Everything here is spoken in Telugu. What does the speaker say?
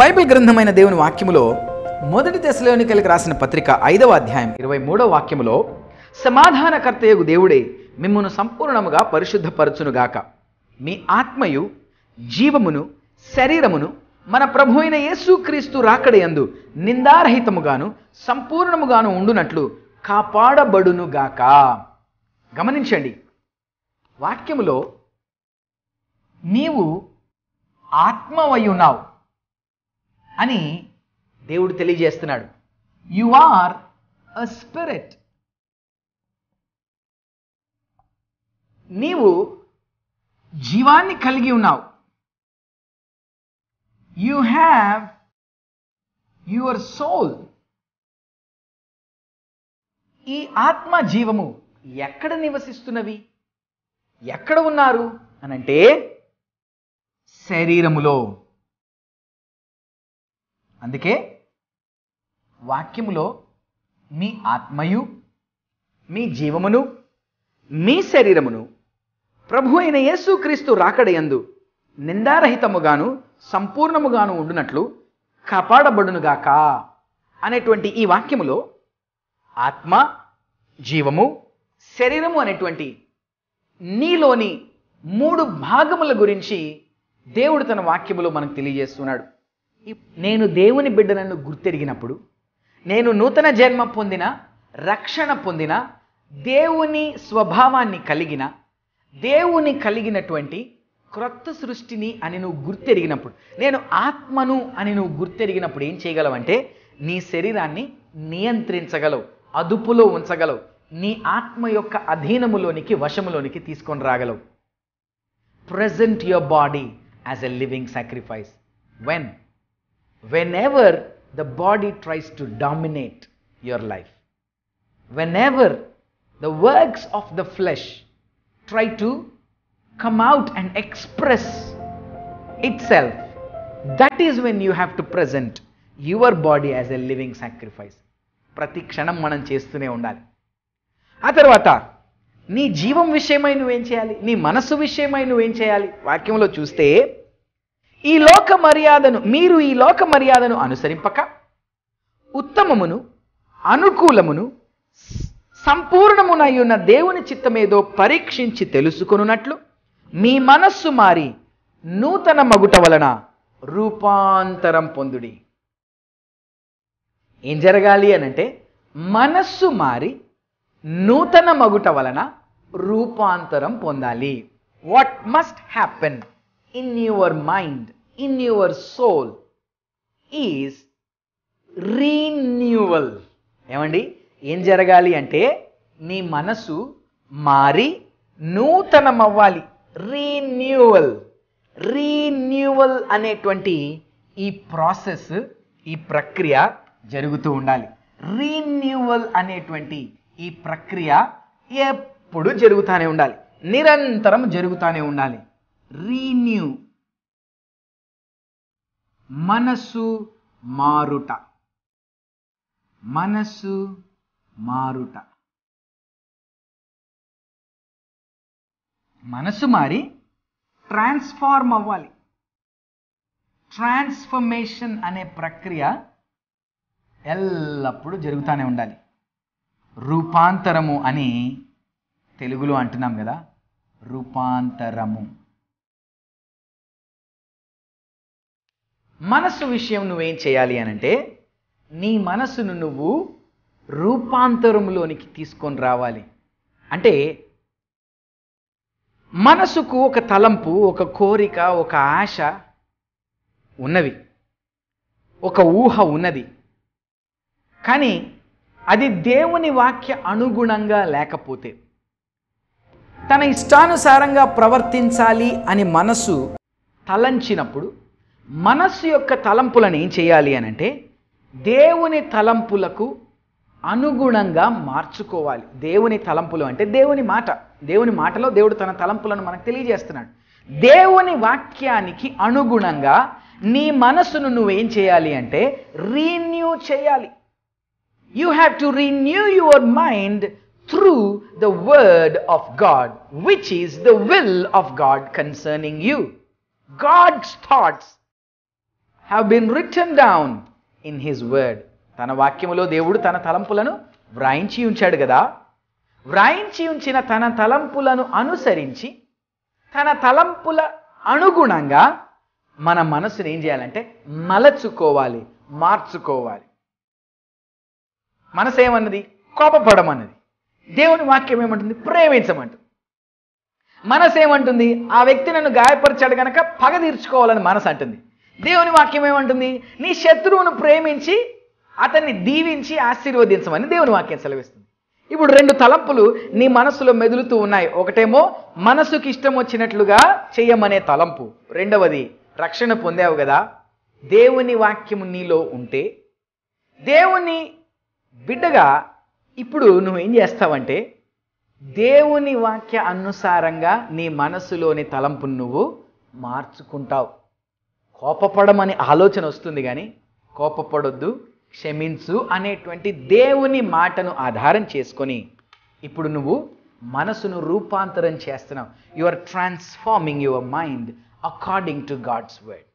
బైబిల్ గ్రంథమైన దేవుని వాక్యములో మొదటి కలిగి రాసిన పత్రిక ఐదవ అధ్యాయం ఇరవై మూడవ వాక్యములో సమాధానకర్తయగు దేవుడే మిమ్మను సంపూర్ణముగా పరిశుద్ధపరచునుగాక మీ ఆత్మయు జీవమును శరీరమును మన ప్రభు అయిన యేసుక్రీస్తు రాకడయందు నిందారహితముగాను సంపూర్ణముగాను ఉండునట్లు కాపాడబడునుగాక గమనించండి వాక్యములో నీవు ఆత్మవయున్నావు అని దేవుడు తెలియజేస్తున్నాడు యు ఆర్ అ స్పిరిట్ నీవు జీవాన్ని కలిగి ఉన్నావు యు హ్యావ్ యువర్ సోల్ ఈ ఆత్మ జీవము ఎక్కడ నివసిస్తున్నవి ఎక్కడ ఉన్నారు అనంటే శరీరములో అందుకే వాక్యములో మీ ఆత్మయు మీ జీవమును మీ శరీరమును ప్రభు అయిన యేసుక్రీస్తు రాకడయందు నిందారహితముగాను సంపూర్ణముగాను ఉండునట్లు కాపాడబడునుగాక అనేటువంటి ఈ వాక్యములో ఆత్మ జీవము శరీరము అనేటువంటి నీలోని మూడు భాగముల గురించి దేవుడు తన వాక్యములో మనకు తెలియజేస్తున్నాడు నేను దేవుని బిడ్డలను గుర్తెరిగినప్పుడు నేను నూతన జన్మ పొందిన రక్షణ పొందిన దేవుని స్వభావాన్ని కలిగిన దేవుని కలిగినటువంటి క్రొత్త సృష్టిని అని నువ్వు గుర్తెరిగినప్పుడు నేను ఆత్మను అని నువ్వు గుర్తెరిగినప్పుడు ఏం చేయగలవంటే నీ శరీరాన్ని నియంత్రించగలవు అదుపులో ఉంచగలవు నీ ఆత్మ యొక్క అధీనములోనికి వశములోనికి తీసుకొని రాగలవు present your body as a living sacrifice when whenever the body tries to dominate your life, whenever the works of the flesh try to come out and express itself, that is when you have to present your body as a living sacrifice ప్రతి క్షణం మనం చేస్తూనే ఉండాలి ఆ తర్వాత నీ జీవం విషయమై నువ్వేం చేయాలి నీ మనస్సు విషయమై నువ్వేం చేయాలి వాక్యంలో చూస్తే ఈ లోక మర్యాదను మీరు ఈ లోక మర్యాదను అనుసరింపక ఉత్తమమును అనుకూలమును సంపూర్ణమునయ్యున్న దేవుని చిత్తమేదో పరీక్షించి తెలుసుకొనున్నట్లు మీ మనస్సు మారి నూతన మగుట వలన రూపాంతరం పొందుడి ఏం జరగాలి అనంటే మనస్సు మారి నూతన మగుట వలన రూపాంతరం పొందాలి what must happen in your mind, in your soul is renewal ఏమండి ఏం జరగాలి అంటే నీ మనసు మారి నూతనమవ్వాలి రీన్యూవల్ రీన్యూవల్ అనేటువంటి ఈ ప్రాసెస్ ఈ ప్రక్రియ జరుగుతూ ఉండాలి రీన్యూవల్ అనేటువంటి ఈ ప్రక్రియ ఎప్పుడు జరుగుతూనే ఉండాలి నిరంతరం జరుగుతూనే ఉండాలి రీన్యూ మనసు మారుట మనసు మారుట మనసు మారి ట్రాన్స్ఫార్మ్ అవ్వాలి ట్రాన్స్ఫర్మేషన్ అనే ప్రక్రియ ఎల్లప్పుడూ జరుగుతూనే ఉండాలి రూపాంతరము అని తెలుగులో అంటున్నాం కదా రూపాంతరము మనస్సు విషయం నువ్వేం చేయాలి అనంటే నీ మనస్సును నువ్వు రూపాంతరంలోనికి తీసుకొని రావాలి అంటే మనసుకు ఒక తలంపు ఒక కోరిక ఒక ఆశ ఉన్నవి ఒక ఊహ ఉన్నది కానీ అది దేవుని వాక్య అనుగుణంగా లేకపోతే తన ఇష్టానుసారంగా ప్రవర్తించాలి అని మనసు తలంచినప్పుడు మనస్సు యొక్క తలంపులను ఏం చేయాలి అని అంటే దేవుని తలంపులకు అనుగుణంగా మార్చుకోవాలి దేవుని తలంపులు అంటే దేవుని మాట దేవుని మాటలో దేవుడు తన తలంపులను మనకు తెలియజేస్తున్నాడు దేవుని వాక్యానికి అనుగుణంగా నీ మనసును నువ్వేం చేయాలి అంటే రీన్యూ చేయాలి you have to renew your mind through the word of God which is the will of God concerning you God's thoughts have been written down in his word తన వాక్యములో దేవుడు తన తలంపులను వ్రాయించి ఉంచాడు కదా వ్రాయించి ఉంచిన తన తలంపులను అనుసరించి తన తలంపుల అనుగుణంగా మన మనసును ఏం చేయాలంటే మలచుకోవాలి మార్చుకోవాలి మనసు ఏమన్నది కోపపడమన్నది దేవుని వాక్యం ఏమంటుంది ప్రేమించమంటుంది మనసు ఏమంటుంది ఆ వ్యక్తి నన్ను గాయపరిచాడు కనుక పగ తీర్చుకోవాలని మనసు అంటుంది దేవుని వాక్యం ఏమంటుంది నీ శత్రువును ప్రేమించి అతన్ని దీవించి ఆశీర్వదించమని దేవుని వాక్యం సెలవిస్తుంది ఇప్పుడు రెండు తలంపులు నీ మనసులో మెదులుతూ ఉన్నాయి ఒకటేమో మనసుకి ఇష్టం వచ్చినట్లుగా చేయమనే తలంపు రెండవది రక్షణ పొందావు కదా దేవుని వాక్యం నీలో ఉంటే దేవుని బిడ్డగా ఇప్పుడు నువ్వు ఏం చేస్తావంటే దేవుని వాక్య అనుసారంగా నీ మనసులోని తలంపును నువ్వు మార్చుకుంటావు కోపపడమని ఆలోచన వస్తుంది కానీ కోపపడొద్దు క్షమించు అనేటువంటి దేవుని మాటను ఆధారం చేసుకొని ఇప్పుడు నువ్వు మనసును రూపాంతరం చేస్తున్నావు you are transforming your mind according to God's word